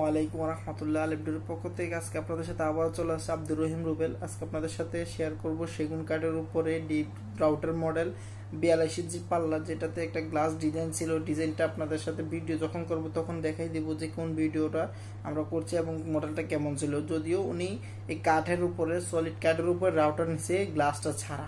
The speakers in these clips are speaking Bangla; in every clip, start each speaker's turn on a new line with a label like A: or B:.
A: ওয়ালাইকুম রহমতুল্লাহ আলিবডুর পক্ষ থেকে আজকে আপনাদের সাথে আবারও চলে আসছে আব্দুর রহিম রুবেল আজকে আপনাদের সাথে শেয়ার করব সেগুন কাঠের উপরে ডিপ রাউটার মডেল বিয়াল্লিশ ইঞ্চি পাল্লা যেটাতে একটা গ্লাস ডিজাইন ছিল ডিজাইনটা আপনাদের সাথে ভিডিও যখন করব তখন দেখাই দেবো যে কোন ভিডিওটা আমরা করছি এবং মডেলটা কেমন ছিল যদিও উনি এই কাঠের উপরে সলিড কাঠের উপরে রাউটার নিচে গ্লাসটা ছাড়া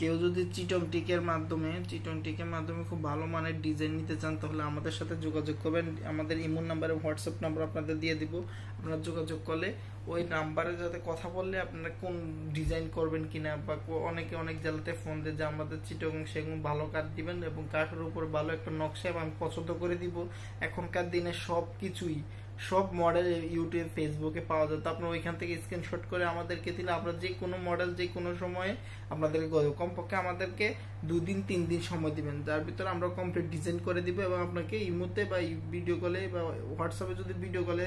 A: কেউ যদি চিটন টিকের মাধ্যমে চিটন টিকের মাধ্যমে খুব ভালো মানের ডিজাইন নিতে চান তাহলে আমাদের সাথে যোগাযোগ করবেন আমাদের ইমোন নাম্বার এবং হোয়াটসঅ্যাপ নাম্বার আপনাদের দিয়ে দিব আপনারা যোগাযোগ করলে ওই নাম্বারে যাতে কথা বললে আপনারা কোন ডিজাইন করবেন কিনা বা অনেকে অনেক জেলাতে ফোন দেয় যে আমাদের চিটং সেগুন ভালো কাঠ দিবেন এবং কাঠের উপর ভালো একটা নকশা এবং পছন্দ করে দিব এখনকার দিনে সব কিছুই সব মডেল ইউটিউব ফেসবুকে পাওয়া যায় তো আপনারা ওইখান থেকে স্ক্রিনশট করে আমাদেরকে দিলে আমরা যে কোনো মডেল যে কোনো সময়ে আপনাদেরকে কমপক্ষে আমাদেরকে দুদিন তিন দিন সময় দিবেন যার ভিতরে আমরা কমপ্লিট ডিজাইন করে দিব এবং আপনাকে এই মুহূর্তে বা ভিডিও কলে বা হোয়াটসঅ্যাপে যদি ভিডিও কলে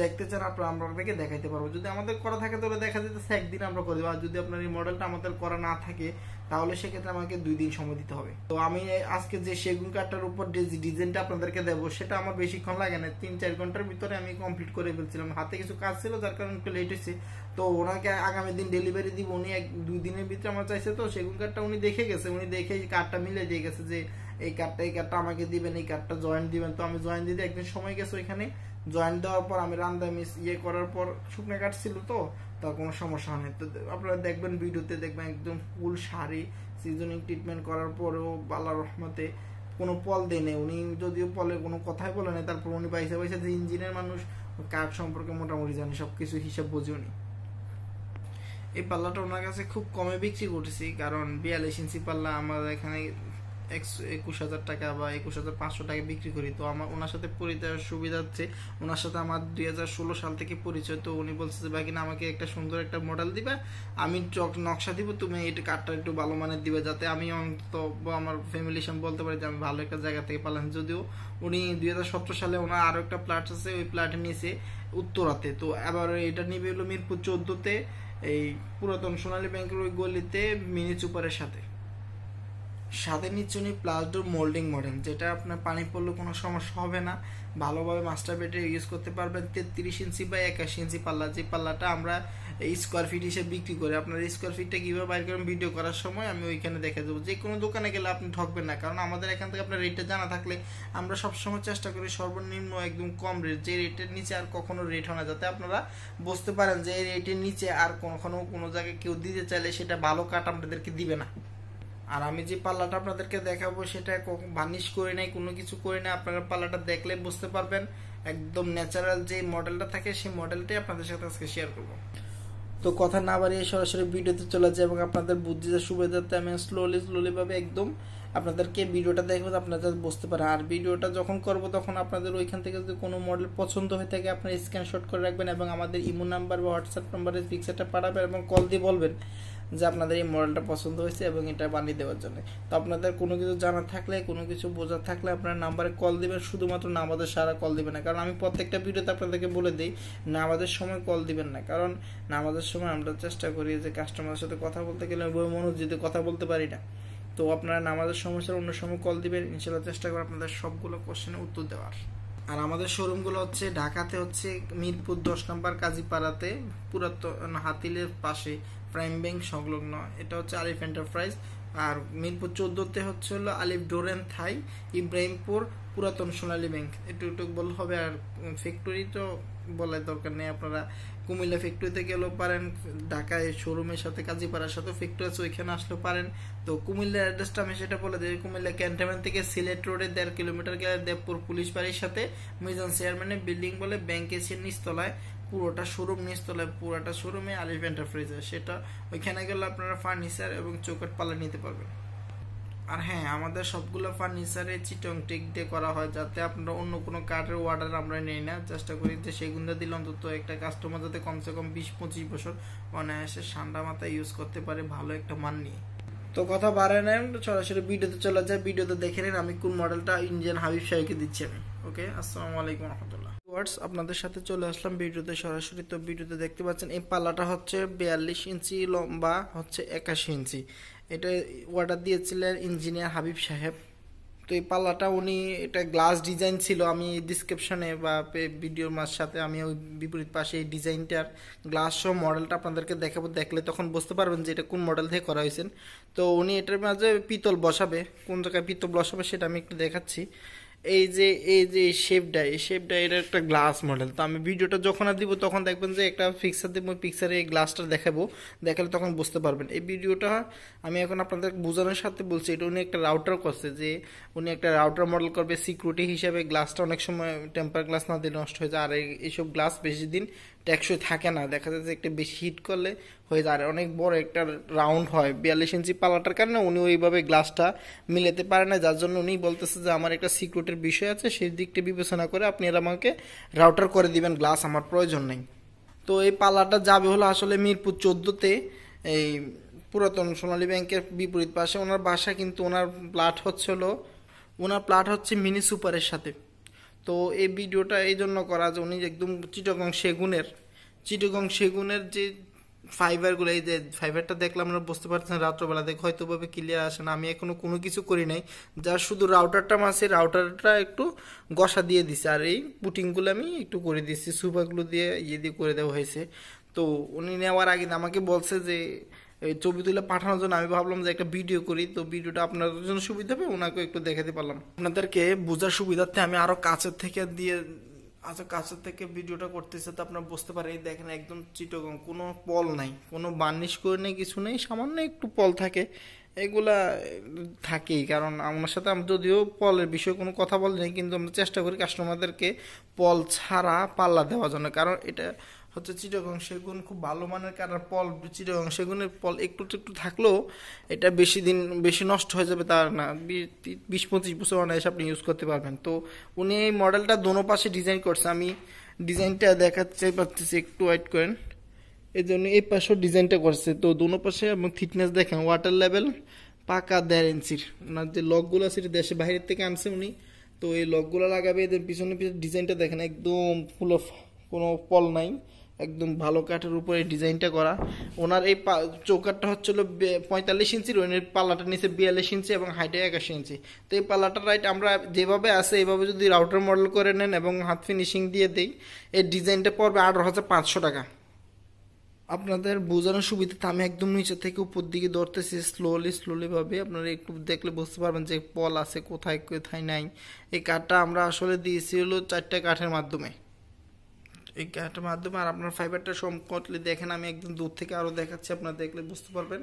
A: দেখতে চান আপনারা আমরা আপনাকে দেখাইতে পারবো যদি আমাদের করা থাকে তাহলে দেখা যেতেছে একদিন আমরা করে দেবো আর যদি আপনার এই মডেলটা আমাদের করা না থাকে তাহলে সেক্ষেত্রে আমাকে দুই দিন সময় দিতে হবে তো আমি আজকে যে সেগুন কাঠটার উপর যে ডিজাইনটা আপনাদেরকে দেবো সেটা আমার বেশিক্ষণ লাগে না তিন চার ঘন্টার ভিতরে ভিতরে আমি কমপ্লিট করে ফেলছিলাম হাতে কিছু কাজ ছিল যার কারণে একটু লেট হয়েছে তো ওনাকে আগামী দিন ডেলিভারি দিব উনি এক দুই দিনের ভিতরে আমার চাইছে তো সেগুন কার্ডটা উনি দেখে গেছে উনি দেখে এই কার্ডটা মিলে দিয়ে গেছে যে এই কার্ডটা এই কার্ডটা আমাকে দিবেন এই কার্ডটা জয়েন দিবেন তো আমি জয়েন দিতে একদিন সময় গেছে ওইখানে জয়েন দেওয়ার পর আমি রান্দা মিস ইয়ে করার পর শুকনো কাঠ ছিল তো তার কোনো সমস্যা হয়নি তো আপনারা দেখবেন ভিডিওতে দেখবেন একদম ফুল শাড়ি সিজনিং ট্রিটমেন্ট করার পরেও বালা রহমতে কোনো পল দেয় নেই উনি যদিও পলের কোনো কথাই বলে নেই তারপর উনি বাইসে বাইসে যে ইঞ্জিনের মানুষ কাক সম্পর্কে মোটামুটি জানে সব কিছু হিসাব বোঝেও নি এই পাল্লাটা ওনার কাছে খুব কমে বিক্রি করতেছি কারণ বিয়াল্লিশ ইঞ্চি পাল্লা আমাদের এখানে একুশ হাজার টাকা বা একুশ হাজার পাঁচশো টাকা বিক্রি করি তো আমার ওনার সাথে পরিচয় হচ্ছে ওনার সাথে আমার দুই হাজার ষোলো সাল থেকে পরিচয় তো উনি বলছে যে বাকি না আমাকে একটা সুন্দর একটা মডেল দিবা আমি চক নকশা দিব তুমি এটা কাঠটা একটু ভালো মানের দিবে যাতে আমি অন্তত আমার ফ্যামিলির সামনে বলতে পারি যে আমি ভালো একটা জায়গা থেকে পালাম যদিও উনি দুই হাজার সতেরো সালে ওনার আরও একটা প্লাট আছে ওই প্লাট নিয়েছে উত্তরাতে তো এবার এটা নিবে হলো মিরপুর চোদ্দোতে এই পুরাতন সোনালী ব্যাংকের ওই গলিতে মিনি চুপারের সাথে সাথে নিচুনি প্লাস ডোর মোল্ডিং মডেল যেটা আপনার পানি পড়লে কোনো সমস্যা হবে না ভালোভাবে মাস্টার বেডে ইউজ করতে পারবেন তেত্রিশ ইঞ্চি বা একাশি ইঞ্চি পাল্লা যে পাল্লাটা আমরা স্কোয়ার ফিট হিসেবে বিক্রি করি আপনার স্কোয়ার ফিটটা কীভাবে বাইর করেন ভিডিও করার সময় আমি ওইখানে দেখে দেবো যে কোনো দোকানে গেলে আপনি ঠকবেন না কারণ আমাদের এখান থেকে আপনার রেটটা জানা থাকলে আমরা সবসময় চেষ্টা করি সর্বনিম্ন একদম কম রেট যে রেটের নিচে আর কখনো রেট হয় না যাতে আপনারা বুঝতে পারেন যে এই রেটের নিচে আর কোনো কোনো জায়গায় কেউ দিতে চাইলে সেটা ভালো কাঠ আপনাদেরকে দিবে না আর আমি যে পাল্লাটা আপনাদেরকে দেখাবো সেটা বার্নিশ করে নাই কোনো কিছু করে না আপনারা পাল্লাটা দেখলে বুঝতে পারবেন একদম ন্যাচারাল যে মডেলটা থাকে সেই মডেলটাই আপনাদের সাথে আজকে শেয়ার করবো তো কথা না বাড়িয়ে সরাসরি ভিডিওতে চলে যায় এবং আপনাদের বুদ্ধিটা সুবিধাতে আমি স্লোলি স্লোলিভাবে একদম আপনাদেরকে ভিডিওটা দেখবো আপনারা বুঝতে পারেন আর ভিডিওটা যখন করব তখন আপনাদের ওইখান থেকে যদি কোনো মডেল পছন্দ হয়ে থাকে আপনারা স্ক্রিনশট করে রাখবেন এবং আমাদের ইমো নাম্বার বা হোয়াটসঅ্যাপ নাম্বারে পিকচারটা পাঠাবেন এবং কল দিয়ে বলবেন যে আপনাদের এই মডেলটা পছন্দ হয়েছে এবং এটা বানিয়ে দেওয়ার জন্য তো আপনাদের কোনো কিছু জানা থাকলে কোনো কিছু বোঝার থাকলে আপনার নাম্বারে কল দেবেন শুধুমাত্র না আমাদের সারা কল দেবেন না কারণ আমি প্রত্যেকটা ভিডিওতে আপনাদেরকে বলে দিই না আমাদের সময় কল দিবেন না কারণ না আমাদের সময় আমরা চেষ্টা করি যে কাস্টমারের সাথে কথা বলতে গেলে মনোজিতে কথা বলতে পারি না তো আপনারা নামাজের সমস্যার অন্য সময় কল দিবেন ইনশাল্লাহ চেষ্টা করে আপনাদের সবগুলো কোশ্চেনের উত্তর দেওয়ার আর আমাদের শোরুমগুলো হচ্ছে ঢাকাতে হচ্ছে মিরপুর দশ নম্বর কাজীপাড়াতে পুরাতন হাতিলের পাশে প্রাইম ব্যাংক সংলগ্ন এটা হচ্ছে আলিফ এন্টারপ্রাইজ আর মিরপুর চোদ্দোতে হচ্ছে হলো আলিফ ডোরেন থাই ইব্রাহিমপুর পুরাতন সোনালী ব্যাংক একটু একটু বল হবে আর ফ্যাক্টরি তো বলার দরকার নেই আপনারা কুমিল্লা ফ্যাক্টরিতে গেলেও পারেন ঢাকায় শোরুমের সাথে কাজীপাড়ার সাথে ফ্যাক্টরি আছে ওইখানে আসলেও পারেন তো কুমিল্লার অ্যাড্রেসটা আমি সেটা বলে দিই কুমিল্লা ক্যান্টনমেন্ট থেকে সিলেট রোডে দেড় কিলোমিটার গেলে দেবপুর পুলিশ বাড়ির সাথে মিজান চেয়ারম্যানের বিল্ডিং বলে ব্যাংকের নিচতলায় পুরোটা শোরুম নিচতলায় পুরোটা শোরুমে আলিফ এন্টারপ্রাইজে সেটা ওইখানে গেলে আপনারা ফার্নিচার এবং চৌকাট পালা নিতে পারবেন আর হ্যাঁ আমাদের সবগুলো ফার্নিচারে চিটং টেক দিয়ে করা হয় যাতে আপনারা অন্য কোনো কাঠের অর্ডার আমরা নেই না চেষ্টা করি যে সেগুনটা দিলে অন্তত একটা কাস্টমার যাতে কমসে কম বিশ পঁচিশ বছর অনায়াসে ঠান্ডা মাথায় ইউজ করতে পারে ভালো একটা মান নিয়ে তো কথা বাড়ে না সরাসরি ভিডিওতে চলে যায় ভিডিওতে দেখে নিন আমি কোন মডেলটা ইন্ডিয়ান হাবিব সাহেবকে দিচ্ছি আমি ওকে আসসালামু আলাইকুম রহমতুল্লাহ ওয়ার্ডস আপনাদের সাথে চলে আসলাম ভিডিওতে সরাসরি তো ভিডিওতে দেখতে পাচ্ছেন এই পাল্লাটা হচ্ছে বিয়াল্লিশ ইঞ্চি লম্বা হচ্ছে একাশি ইঞ্চি এটা অর্ডার দিয়েছিলেন ইঞ্জিনিয়ার হাবিব সাহেব তো এই পাল্লাটা উনি এটা গ্লাস ডিজাইন ছিল আমি ডিসক্রিপশনে বা ভিডিওর মাঝ সাথে আমি ওই বিপরীত পাশে এই ডিজাইনটার গ্লাস সহ মডেলটা আপনাদেরকে দেখাবো দেখলে তখন বুঝতে পারবেন যে এটা কোন মডেল থেকে করা হয়েছেন তো উনি এটার মাঝে পিতল বসাবে কোন জায়গায় পিতল বসাবে সেটা আমি একটু দেখাচ্ছি এই যে এই যে শেপটা এই শেপটা এটা একটা গ্লাস মডেল তো আমি ভিডিওটা যখন আর দিব তখন দেখবেন যে একটা পিকচার দিব পিকচারে এই গ্লাসটা দেখাবো দেখালে তখন বুঝতে পারবেন এই ভিডিওটা আমি এখন আপনাদের বোঝানোর সাথে বলছি এটা উনি একটা রাউটার করছে যে উনি একটা রাউটার মডেল করবে সিকিউরিটি হিসাবে গ্লাসটা অনেক সময় টেম্পার গ্লাস না দিয়ে নষ্ট হয়ে যায় আর এইসব গ্লাস বেশি দিন টেকসই থাকে না দেখা যাচ্ছে একটু বেশি হিট করলে হয়ে যায় অনেক বড় একটা রাউন্ড হয় বিয়াল্লিশ ইঞ্চি পালাটার কারণে উনি ওইভাবে গ্লাসটা মিলাতে পারে না যার জন্য উনি বলতেছে যে আমার একটা সিক্রেটের বিষয় আছে সেই দিকটা বিবেচনা করে আপনি এরা আমাকে রাউটার করে দিবেন গ্লাস আমার প্রয়োজন নেই তো এই পালাটা যাবে হলো আসলে মিরপুর চোদ্দোতে এই পুরাতন সোনালী ব্যাংকের বিপরীত পাশে ওনার বাসা কিন্তু ওনার প্লাট হচ্ছে হলো ওনার প্লাট হচ্ছে মিনি সুপারের সাথে তো এই ভিডিওটা এই জন্য করা যে উনি একদম চিটগং সেগুনের চিটগং সেগুনের যে ফাইবারগুলো এই যে ফাইবারটা দেখলাম আমরা বুঝতে পারছেন রাত্রবেলা হয়তো হয়তোভাবে ক্লিয়ার আসে না আমি এখনও কোনো কিছু করি নাই যা শুধু রাউটারটা মাসে রাউটারটা একটু গসা দিয়ে দিছে আর এই পুটিংগুলো আমি একটু করে দিচ্ছি সুপারগুলো দিয়ে ইয়ে দিয়ে করে দেওয়া হয়েছে তো উনি নেওয়ার আগে আমাকে বলছে যে ছবি তুলে পাঠানোর জন্য আমি ভাবলাম যে একটা ভিডিও করি তো ভিডিওটা আপনাদের জন্য সুবিধা হবে ওনাকে একটু দেখাতে পারলাম আপনাদেরকে বোঝার সুবিধার্থে আমি আরও কাছের থেকে দিয়ে আচ্ছা কাছের থেকে ভিডিওটা করতেছে তো আপনারা বুঝতে পারেন দেখেন একদম চিটগং কোনো পল নাই কোনো বার্নিশ করে নেই কিছু নেই সামান্য একটু পল থাকে এগুলা থাকেই কারণ আমার সাথে আমি যদিও পলের বিষয়ে কোনো কথা বলিনি কিন্তু আমরা চেষ্টা করি কাস্টমারদেরকে পল ছাড়া পাল্লা দেওয়ার জন্য কারণ এটা হচ্ছে চিরগং সেগুন খুব ভালো মানের কাটার পল চিরগং সেগুনের পল একটু একটু থাকলেও এটা বেশি দিন বেশি নষ্ট হয়ে যাবে তার না বিশ পঁচিশ বছর এসে আপনি ইউজ করতে পারবেন তো উনি এই মডেলটা দোনো পাশে ডিজাইন করছে আমি ডিজাইনটা দেখাতে পারতেছি একটু ওয়াইট করেন এই জন্য এই পাশেও ডিজাইনটা করছে তো দোনো পাশে এবং থিকনেস দেখেন ওয়াটার লেভেল পাকা দেড় ইঞ্চির ওনার যে লকগুলো আছে দেশের বাইরের থেকে আনছে উনি তো এই লকগুলো লাগাবে এদের পিছনে পিছনে ডিজাইনটা দেখেন একদম ফুল অফ কোনো পল নাই একদম ভালো কাঠের উপরে ডিজাইনটা করা ওনার এই চৌকাটটা হচ্ছিল পঁয়তাল্লিশ ইঞ্চি ওনার পাল্লাটা নিচে বিয়াল্লিশ ইঞ্চি এবং হাইটে একাশি ইঞ্চি তো এই পাল্লাটা রাইট আমরা যেভাবে আছে এইভাবে যদি রাউটার মডেল করে নেন এবং হাত ফিনিশিং দিয়ে দিই এই ডিজাইনটা পড়বে আঠারো হাজার পাঁচশো টাকা আপনাদের বোঝানোর সুবিধাতে আমি একদম নিচে থেকে উপর দিকে ধরতেছি স্লোলি স্লোলিভাবে আপনারা একটু দেখলে বুঝতে পারবেন যে পল আছে কোথায় কোথায় নাই এই কাঠটা আমরা আসলে দিয়েছি হলো চারটে কাঠের মাধ্যমে এই ক্যাটার মাধ্যমে আর আপনার ফাইবারটা সম্পর্কে দেখেন আমি একদম দূর থেকে আরও দেখাচ্ছি আপনার দেখলে বুঝতে পারবেন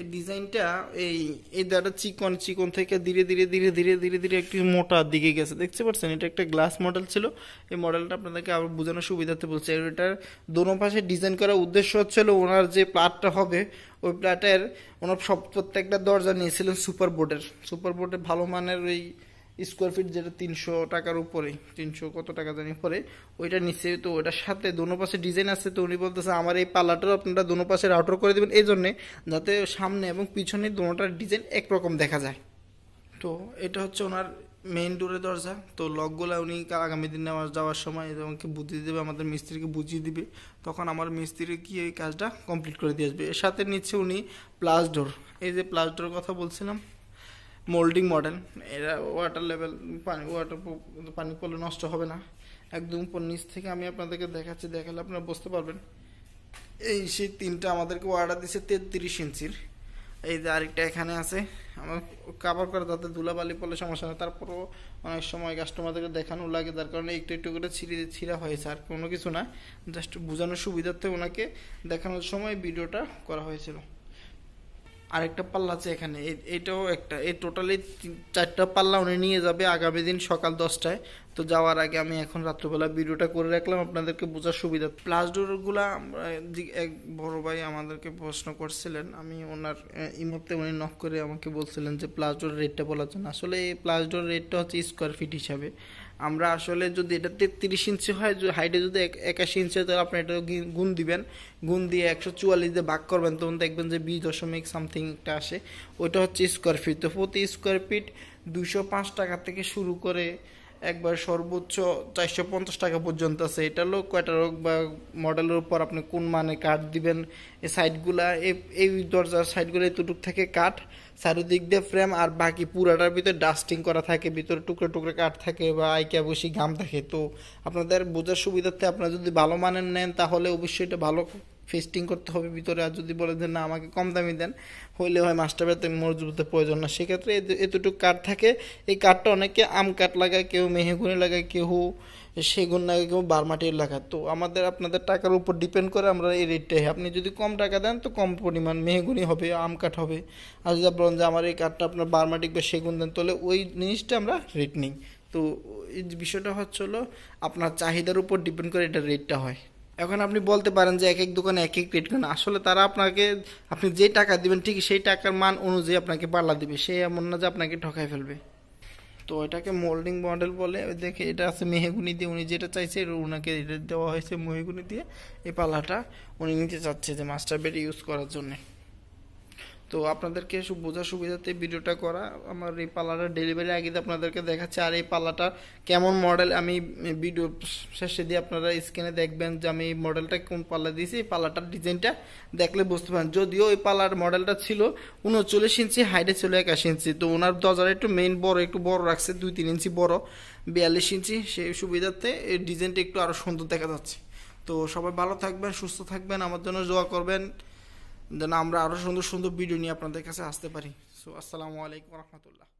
A: এই ডিজাইনটা এই এই দাঁড়া চিকন চিকন থেকে ধীরে ধীরে ধীরে ধীরে ধীরে ধীরে একটি মোটা দিকে গেছে দেখতে পাচ্ছেন এটা একটা গ্লাস মডেল ছিল এই মডেলটা আপনাদেরকে আরও বোঝানোর সুবিধাতে বলছে এটার দোনো পাশে ডিজাইন করার উদ্দেশ্য হচ্ছিল ওনার যে প্লাটটা হবে ওই প্লাটের ওনার সব প্রত্যেকটা দরজা নিয়েছিলেন সুপার বোর্ডের সুপার বোর্ডের ভালো মানের ওই স্কোয়ার ফিট যেটা তিনশো টাকার উপরে তিনশো কত টাকা জানি পরে ওইটা নিচ্ছে তো ওইটার সাথে দোনো পাশে ডিজাইন আছে তো উনি বলতেছে আমার এই পার্লারটা আপনারা দোনো পাশে রাউটার করে দেবেন এই জন্যে যাতে সামনে এবং পিছনে দোনোটার ডিজাইন একরকম দেখা যায় তো এটা হচ্ছে ওনার মেইন ডোরে দরজা তো লকগুলো উনি আগামী দিন আমার যাওয়ার সময় আমাকে বুঝিয়ে দেবে আমাদের মিস্ত্রিকে বুঝিয়ে দিবে তখন আমার মিস্ত্রি কি এই কাজটা কমপ্লিট করে দিয়ে আসবে এর সাথে নিচ্ছে উনি প্লাস ডোর এই যে প্লাস ডোর কথা বলছিলাম মোল্ডিং মডেল এরা ওয়াটার লেভেল পানি ওয়াটার পানি পড়লে নষ্ট হবে না একদম উপর নিচ থেকে আমি আপনাদেরকে দেখাচ্ছি দেখালে আপনারা বুঝতে পারবেন এই সেই তিনটা আমাদেরকে অর্ডার দিছে তেত্রিশ ইঞ্চির এই যে আরেকটা এখানে আছে আমার কাভার করে যাতে ধুলাবালি পড়লে সমস্যা হয় তারপরও অনেক সময় কাস্টমারদেরকে দেখানো লাগে যার কারণে একটু একটু করে ছিঁড়ে ছিঁড়া হয়েছে আর কোনো কিছু না জাস্ট বোঝানোর সুবিধার্থে ওনাকে দেখানোর সময় ভিডিওটা করা হয়েছিল আরেকটা পাল্লা আছে এখানে এটাও একটা এই টোটালি চারটা পাল্লা উনি নিয়ে যাবে আগামী দিন সকাল দশটায় তো যাওয়ার আগে আমি এখন রাত্রবেলা ভিডিওটা করে রাখলাম আপনাদেরকে বোঝার সুবিধা প্লাস ডোরগুলা এক বড় ভাই আমাদেরকে প্রশ্ন করছিলেন আমি ওনার মুহূর্তে উনি নক করে আমাকে বলছিলেন যে প্লাস ডোর রেটটা বলার জন্য আসলে এই প্লাস ডোর রেটটা হচ্ছে স্কোয়ার ফিট হিসাবে আমরা আসলে যদি এটা তেত্রিশ ইঞ্চি হয় হাইটে যদি একাশি ইঞ্চি হয় তাহলে আপনি এটা গুণ দিবেন গুণ দিয়ে একশো চুয়াল্লিশ দিয়ে ভাগ করবেন তখন দেখবেন যে বিশ দশমিক সামথিং একটা আসে ওইটা হচ্ছে স্কোয়ার ফিট তো প্রতি স্কোয়ার ফিট দুশো পাঁচ টাকা থেকে শুরু করে একবার সর্বোচ্চ চারশো পঞ্চাশ টাকা পর্যন্ত আছে এটা লোক লোক বা মডেলের উপর আপনি কোন মানে কাঠ দিবেন এই সাইডগুলা এই দরজার সাইডগুলো এতটুক থেকে কাঠ চারিদিক দিয়ে ফ্রেম আর বাকি পুরাটার ভিতরে ডাস্টিং করা থাকে ভিতরে টুকরো টুকরো কাঠ থাকে বা আইকা বসি ঘাম থাকে তো আপনাদের বোঝার সুবিধার্থে আপনারা যদি ভালো মানের নেন তাহলে অবশ্যই এটা ভালো ফেস্টিং করতে হবে ভিতরে আর যদি বলে দেন না আমাকে কম দামি দেন হইলে হয় মাস্টার বেতে মজবুতের প্রয়োজন না সেক্ষেত্রে এতটুকু কাঠ থাকে এই কাঠটা অনেকে আম কাঠ লাগায় কেউ মেহেগুনি লাগায় কেউ সেগুন লাগায় কেউ বার্মাটির লাগায় তো আমাদের আপনাদের টাকার উপর ডিপেন্ড করে আমরা এই রেটটাই আপনি যদি কম টাকা দেন তো কম পরিমাণ মেহেগুনি হবে আম কাঠ হবে আর যদি বলেন যে আমার এই কাঠটা আপনার বার্মাটিক বা সেগুন দেন তাহলে ওই জিনিসটা আমরা রেট নিই তো এই বিষয়টা হচ্ছে হলো আপনার চাহিদার উপর ডিপেন্ড করে এটা রেটটা হয় এখন আপনি বলতে পারেন যে এক এক দোকানে এক এক রেট কেন আসলে তারা আপনাকে আপনি যে টাকা দিবেন ঠিক সেই টাকার মান অনুযায়ী আপনাকে পাল্লা দিবে সে এমন না যে আপনাকে ঠকাই ফেলবে তো এটাকে মোল্ডিং মডেল বলে দেখে এটা আছে মেহেগুনি দিয়ে উনি যেটা চাইছে ওনাকে দেওয়া হয়েছে মেহেগুনি দিয়ে এই পাল্লাটা উনি নিতে চাচ্ছে যে মাস্টার বেড ইউজ করার জন্যে তো আপনাদেরকে বোঝার সুবিধাতে ভিডিওটা করা আমার এই পাল্লাটা ডেলিভারি আগে আপনাদেরকে দেখাচ্ছে আর এই পাল্লাটা কেমন মডেল আমি ভিডিও শেষে দিয়ে আপনারা স্ক্রিনে দেখবেন যে আমি এই মডেলটা কোন পাল্লা দিয়েছি এই পাল্লাটার ডিজাইনটা দেখলে বুঝতে পারেন যদিও এই পাল্লার মডেলটা ছিল উনচল্লিশ ইঞ্চি হাইটে ছিল একাশি ইঞ্চি তো ওনার দরজাটা একটু মেইন বড় একটু বড় রাখছে দুই তিন ইঞ্চি বড় বিয়াল্লিশ ইঞ্চি সেই সুবিধাতে এই ডিজাইনটা একটু আরও সুন্দর দেখা যাচ্ছে তো সবাই ভালো থাকবেন সুস্থ থাকবেন আমার জন্য জোয়া করবেন যেন আমরা আরও সুন্দর সুন্দর ভিডিও নিয়ে আপনাদের কাছে আসতে পারি সো আসসালামু আলাইকুম রহমতুল্লাহ